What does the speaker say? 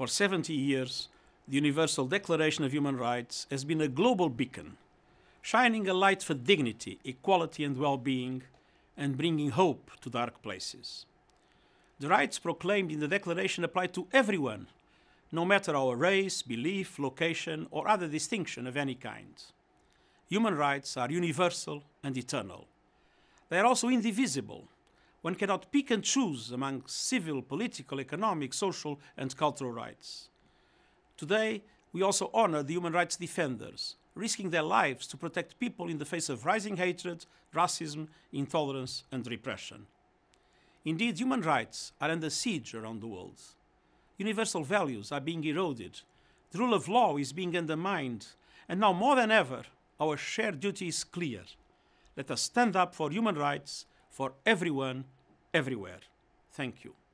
For 70 years, the Universal Declaration of Human Rights has been a global beacon, shining a light for dignity, equality, and well being, and bringing hope to dark places. The rights proclaimed in the Declaration apply to everyone, no matter our race, belief, location, or other distinction of any kind. Human rights are universal and eternal. They are also indivisible one cannot pick and choose among civil, political, economic, social, and cultural rights. Today, we also honor the human rights defenders, risking their lives to protect people in the face of rising hatred, racism, intolerance, and repression. Indeed, human rights are under siege around the world. Universal values are being eroded, the rule of law is being undermined, and now more than ever, our shared duty is clear. Let us stand up for human rights for everyone, everywhere. Thank you.